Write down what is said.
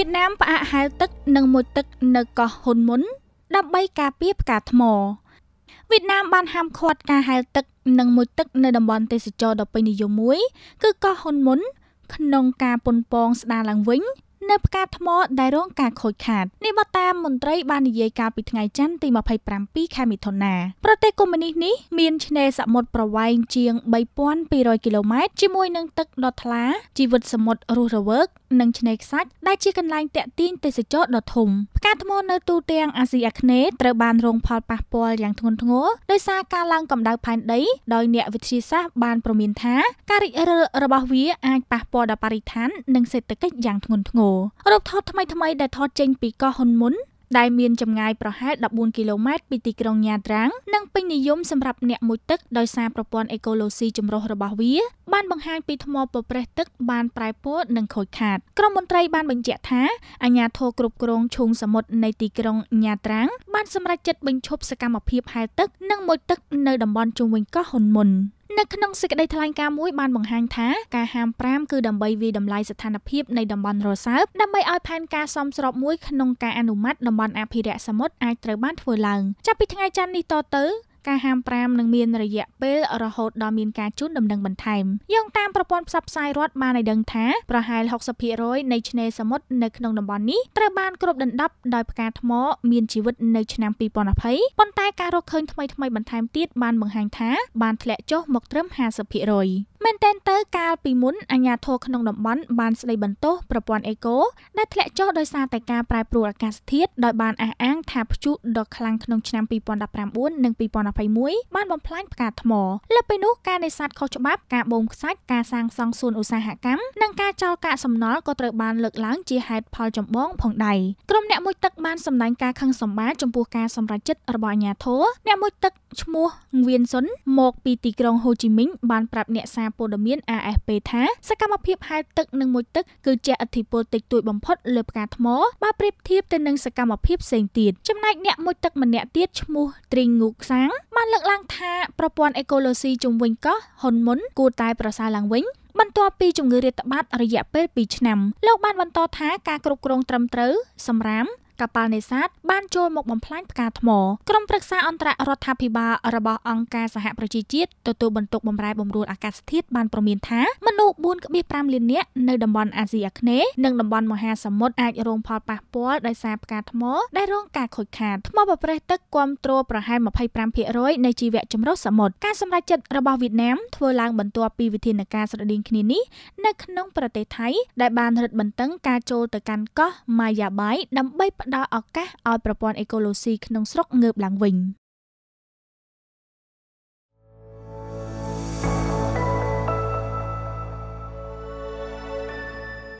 វៀតណាមផ្អាកហែលទឹក និងមុជទឹកនៅកោះហ៊ុនមុនដើម្បីការពារផ្កាថ្មវៀតណាម បានហាមឃាត់ការហែលទឹកនិងមុជទឹកនៅតំបន់ទេសចរដ៏ពេញនិយមមួយ គឺកោះហ៊ុនមុន ក្នុងការប៉ុនប៉ងស្ដារឡើងវិញ នៅផ្កាថ្មដែលរងការខូចខាតនេះបតាមមន្ត្រីបាននិយាយកាលពីថ្ងៃច័ន្ទទី27ខែមិថុនាប្រទេសកុម្មុយនីសនេះមានឆ្នេរសមុទ្រប្រវែង ជាង3200គីឡូម៉ែត្រជាមួយ នឹងទឹកដ៏ថ្លាជីវិតសមុទ្ររស់រវើកនិងឆ្នេរខ្សាច់ដែលជាកន្លែងតាក់ទាញទេសចរដ៏ធំផ្កាថ្មនៅទូទាំងអាស៊ីអាគ្នេយ៍ត្រូវបានរង ផលប៉ះពាល់យ៉ាងធ្ងន់ធ្ងរដោយសារការឡើងកម្ដៅផែនដីដោយអ្នកវិទ្យាសាស្ត្របានព្រមានថាការរិចរិលរបស់វាអាចប៉ះពាល់ដល់បរិស្ថាននិងសេដ្ឋកិច្ចយ៉ាងធ្ងន់ធ្ងររូបថតថ្មីៗដែលថតចេញពីកោះហ៊ុនមុនដែលមានចម្ងាយប្រហែល14គីឡូម៉ែត្រពីទីក្រុងញ៉ាត្រាំងនិងពេញនិយមសម្រាប់អ្នកមុជទឹកដោយសារប្រព័ន្ធអេកូឡូស៊ីចម្រុះរបស់វា បានបង្ហាញពីថ្មពប្រេះទឹកបានប្រែពួតនិងខូចខាតក្រុមមន្ត្រីបានបញ្ជាក់ថាអាជ្ញាធរគ្រប់គ្រងឈូងសមុទ្រនៃទីក្រុងញ៉ាត្រាំងបានសម្រេចចិត្តបញ្ឈប់សកម្មភាពហែលទឹក និងមុជទឹកនៅតំបន់ជុំវិញកោះហ៊ុនមុន។នៅក្នុងសេចក្តីថ្លែងការណ៍មួយបានបង្ហាញថាការហាមប្រាមគឺដើម្បីវាយតម្លៃស្ថានភាពនៃតំបន់រសើបដើម្បីឲ្យផែនការសមស្របមួយក្នុងការអនុម័តតំបន់អភិរក្សសមុទ្រអាចត្រូវបានធ្វើឡើងចាប់ពីថ្ងៃច័ន្ទនេះតទៅការហាមប្រាមនឹងមានរយៈពេលរហូតដល់មានការជូនដំណឹងបន្ថែមយោងតាមប្រព័ន្ធផ្សព្វផ្សាយរដ្ឋបានឲ្យដឹងថាប្រហែល60%នៃឆ្នេរសមុទ្រនៅក្នុងតំបន់នេះត្រូវបានគ្របដណ្ដប់ដោយផ្កាថ្ម មានជីវិតនៅឆ្នាំ2020ប៉ុន្តែការរកឃើញថ្មីៗបន្ថែមទៀតបានបង្ហាញថាបានធ្លាក់ចុះមកត្រឹម50%មែនតែនទៅកាលពីមុនអាជ្ញាធរក្នុងតំបន់បានស្ដីបន្ទោសប្រព័ន្ធអេកូដែលធ្លាក់ចុះដោយសារតែការប្រែប្រួលអាកាសធាតុដោយបានអះអាងថាព្យុះដ៏ខ្លាំងក្នុងឆ្នាំ2019និង2021បានបំផ្លាញផ្កាថ្មលើពីនោះការនេសាទខុសច្បាប់ការបូមខ្សាច់ការសាងសង់សួនឧស្សាហកម្មនិងការចោលកាកសំណល់ក៏ត្រូវបានលើកឡើងជាហេតុផលចម្បងផងដែរក្រុមអ្នកមួយទឹកបានសម្ដែងការខឹងសម្បារចំពោះការសម្រេចចិត្តរបស់អាជ្ញាធរអ្នកមួយទឹកឈ្មោះងវៀនសុនមកពីទីក្រុងហូជីមីញបានប្រាប់អ្នកសារសារព័ត៌មាន AFP ថាសកម្មភាពហែលទឹកនិងមុជទឹកគឺជាឥទ្ធិពលតិចតួចបំផុត លើផ្កាថ្មបើប្រៀបធៀបទៅនឹងសកម្មភាពផ្សេងទៀតចំណែកអ្នកមុជទឹកម្នាក់ទៀតឈ្មោះត្រីងងូកសាំងបានលើកឡើងថាប្រព័ន្ធអេកូឡូស៊ីជុំវិញកោះហ៊ុនមុនគួរតែប្រសើរឡើងវិញ បន្ទាប់ពីជំងឺរាតត្បាត រយៈពេល2ឆ្នាំ លោកបានបន្តថាការគ្រប់គ្រងត្រឹមត្រូវសម្រាមកប៉ាល់នេសាទបានចូលមកបំផ្លាញផ្កាថ្មក្រុមប្រឹក្សាអន្តររដ្ឋាភិបាលរបស់អង្គការសហប្រជាជាតិទទួលបន្ទុកបម្រែបម្រួលអាកាសធាតុបានប្រមានថាមនុស្ស4.5លាននាក់នៅតំបន់អាស៊ីអាគ្នេយ៍និងតំបន់មហាសមុទ្រអាចរងផលប៉ះពាល់ដោយសារផ្កាថ្មដែលរងការខូចខាតថ្មប្រប្រេះទឹកគ្រប់គ្រងប្រហែល25%នៃជីវៈចម្រុះសមុទ្រការសម្រេចចិត្តរបស់វៀតណាមធ្វើឡើងបន្ទាប់ពីវិធានការស្រដៀងគ្នានេះនៅក្នុងប្រទេសថៃដែលបានរឹតបន្តឹងការចូលទៅកាន់កោះម៉ាយ៉ាបៃដើម្បីផ្ដល់ឱកាសឲ្យប្រព័ន្ធអេកូឡូស៊ីក្នុងស្រុកងើបឡើងវិញ។